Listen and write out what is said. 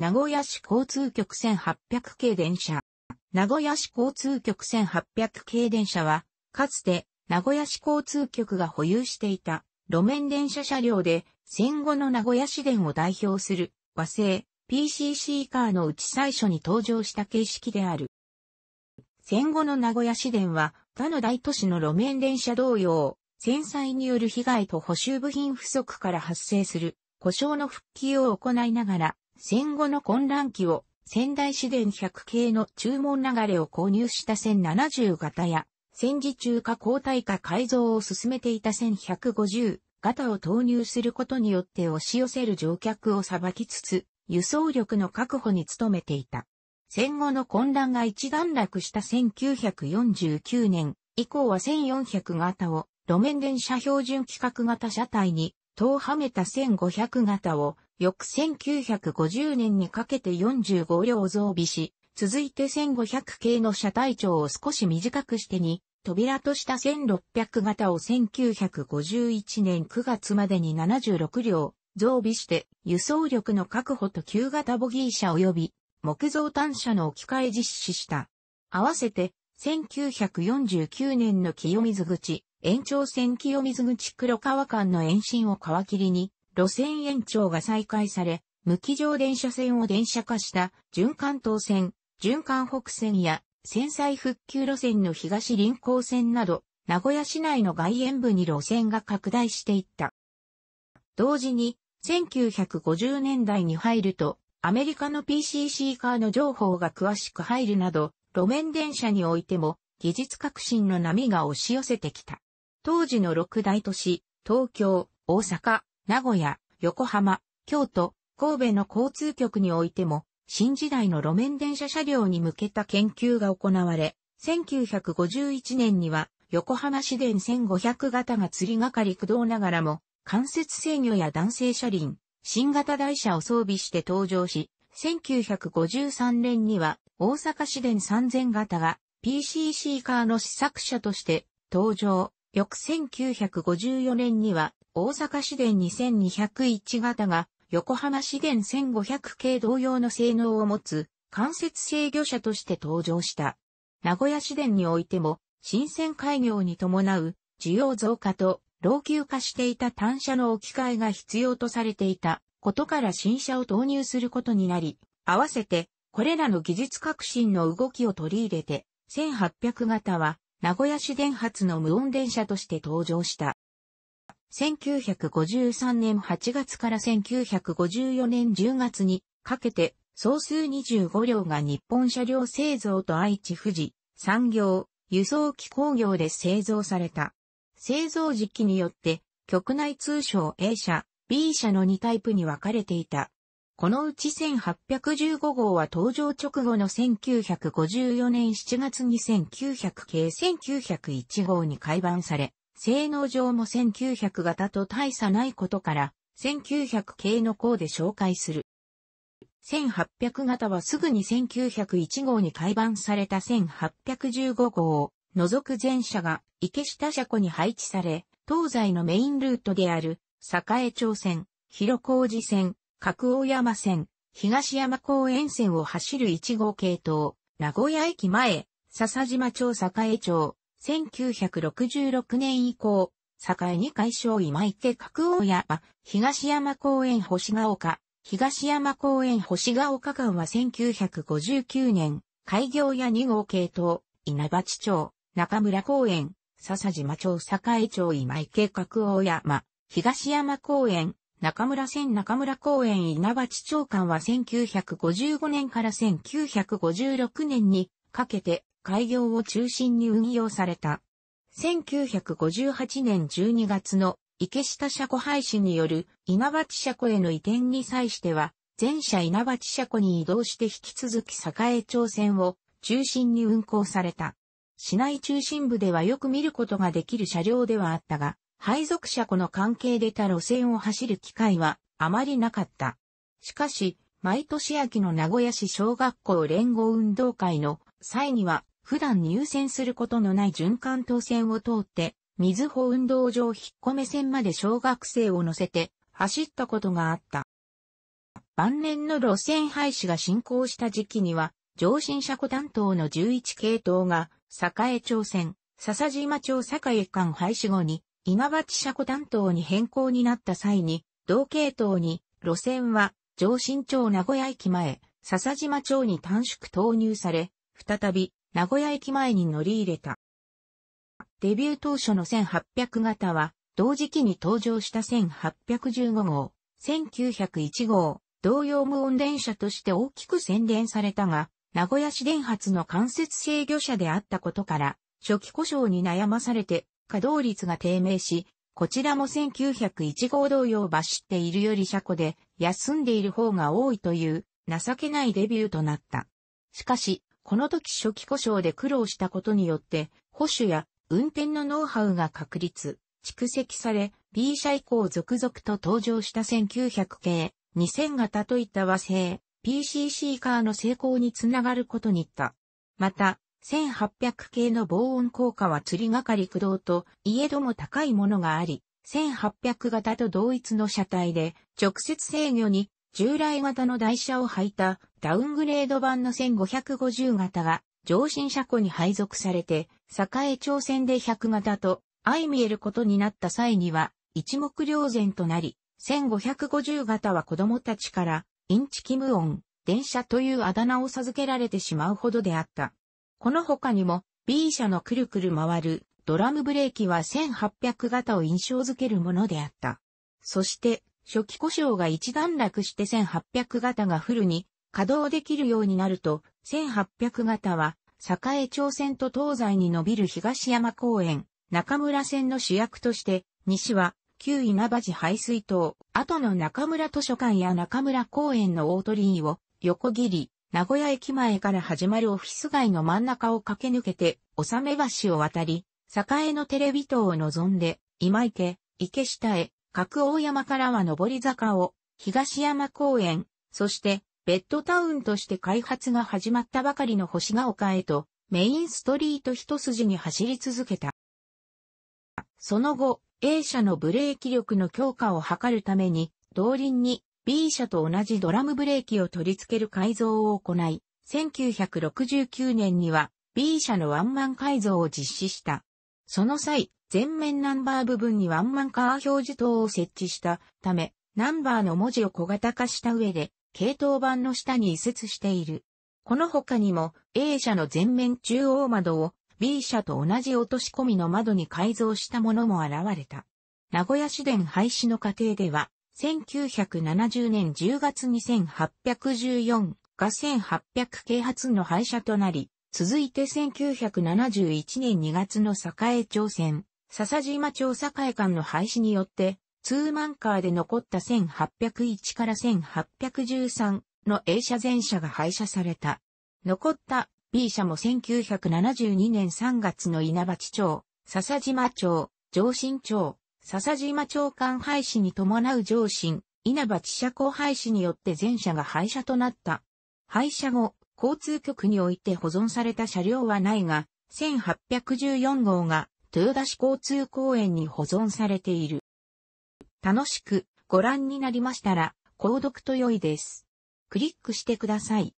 名古屋市交通局1800系電車。名古屋市交通局1800系電車は、かつて名古屋市交通局が保有していた路面電車車両で戦後の名古屋市電を代表する和製 PCC カーのうち最初に登場した形式である。戦後の名古屋市電は他の大都市の路面電車同様、戦災による被害と補修部品不足から発生する故障の復旧を行いながら戦後の混乱期を仙台市電100系の注文流れを購入した1070型や、戦時中化交代化改造を進めていた1150型を投入することによって押し寄せる乗客を裁きつつ、輸送力の確保に努めていた。戦後の混乱が一段落した1949年以降は1400型を路面電車標準規格型車体に、塔はめた1500型を翌1950年にかけて45両増備し、続いて1500系の車体長を少し短くしてに、扉とした1600型を1951年9月までに76両増備して、輸送力の確保と旧型ボギー車及び木造単車の置き換え実施した。合わせて、1949年の清水口、延長線清水口黒川間の延伸を皮切りに、路線延長が再開され、無機上電車線を電車化した循環東線、循環北線や戦災復旧路線の東臨港線など、名古屋市内の外縁部に路線が拡大していった。同時に、1950年代に入ると、アメリカの PCC カーの情報が詳しく入るなど、路面電車においても技術革新の波が押し寄せてきた。当時の六大都市、東京、大阪、名古屋、横浜、京都、神戸の交通局においても、新時代の路面電車車両に向けた研究が行われ、1951年には、横浜市電1500型が釣りがかり駆動ながらも、間接制御や男性車輪、新型台車を装備して登場し、1953年には大阪市電3000型が PCC カーの試作車として登場。翌1954年には、大阪市電2201型が、横浜市電1500系同様の性能を持つ、間接制御車として登場した。名古屋市電においても、新鮮開業に伴う、需要増加と、老朽化していた単車の置き換えが必要とされていたことから新車を導入することになり、合わせて、これらの技術革新の動きを取り入れて、1800型は名古屋市電発の無音電車として登場した。1953年8月から1954年10月にかけて総数25両が日本車両製造と愛知富士、産業、輸送機工業で製造された。製造時期によって局内通称 A 車、B 車の2タイプに分かれていた。このうち1815号は登場直後の1954年7月に1900系1901号に改版され、性能上も1900型と大差ないことから、1900系の項で紹介する。1800型はすぐに1901号に改版された1815号を除く全車が池下車庫に配置され、東西のメインルートである、栄町線、広小路線、角大山線、東山公園線を走る1号系統、名古屋駅前、笹島町栄町、1966年以降、栄に解消今池角大山、東山公園星ヶ丘、東山公園星ヶ丘間は1959年、開業や2号系統、稲鉢町、中村公園、笹島町栄町今池角大山、東山公園、中村線中村公園稲地長官は1955年から1956年にかけて開業を中心に運用された。1958年12月の池下車庫廃止による稲地車庫への移転に際しては、全車稲地車庫に移動して引き続き栄町線を中心に運行された。市内中心部ではよく見ることができる車両ではあったが、配属車庫の関係で他路線を走る機会はあまりなかった。しかし、毎年秋の名古屋市小学校連合運動会の際には、普段入選することのない循環当線を通って、水穂運動場引っ込め線まで小学生を乗せて走ったことがあった。晩年の路線廃止が進行した時期には、上新車庫担当の11系統が、栄町線、笹島町栄間廃止後に、今町車庫担当に変更になった際に、同系統に、路線は、上新町名古屋駅前、笹島町に短縮投入され、再び、名古屋駅前に乗り入れた。デビュー当初の1800型は、同時期に登場した1815号、1901号、同様無音電車として大きく洗練されたが、名古屋市電発の間接制御車であったことから、初期故障に悩まされて稼働率が低迷し、こちらも1901号同様シっているより車庫で休んでいる方が多いという情けないデビューとなった。しかし、この時初期故障で苦労したことによって、保守や運転のノウハウが確立、蓄積され、B 車以降続々と登場した1900系、2000型といった和製、PCC カーの成功につながることにった。また、1800系の防音効果は釣りがかり駆動と、いえども高いものがあり、1800型と同一の車体で、直接制御に、従来型の台車を履いたダウングレード版の1550型が上新車庫に配属されて、栄朝鮮で100型と相見えることになった際には一目瞭然となり、1550型は子供たちからインチキ無音、電車というあだ名を授けられてしまうほどであった。この他にも B 社のくるくる回るドラムブレーキは1800型を印象づけるものであった。そして初期故障が一段落して1800型がフルに稼働できるようになると1800型は栄町線と東西に伸びる東山公園、中村線の主役として西は旧稲葉寺排水塔、後の中村図書館や中村公園の大鳥居を横切り、名古屋駅前から始まるオフィス街の真ん中を駆け抜けて、納め橋を渡り、栄のテレビ塔を望んで、今池、池下へ、角大山からは上り坂を、東山公園、そして、ベッドタウンとして開発が始まったばかりの星ヶ丘へと、メインストリート一筋に走り続けた。その後、A 社のブレーキ力の強化を図るために、動輪に B 社と同じドラムブレーキを取り付ける改造を行い、1969年には B 社のワンマン改造を実施した。その際、前面ナンバー部分にワンマンカー表示灯を設置したため、ナンバーの文字を小型化した上で、系統板の下に移設している。この他にも A 社の前面中央窓を B 社と同じ落とし込みの窓に改造したものも現れた。名古屋市電廃止の過程では1970年10月2814が1800啓発の廃車となり、続いて1971年2月の栄町線、笹島町栄間の廃止によって、ツーマンカーで残った1801から1813の A 車全車が廃車された。残った B 車も1972年3月の稲葉町、笹島町、上新町、笹島長官廃止に伴う上信、稲葉地車庫廃止によって全車が廃車となった。廃車後、交通局において保存された車両はないが、1814号が豊田市交通公園に保存されている。楽しくご覧になりましたら、購読と良いです。クリックしてください。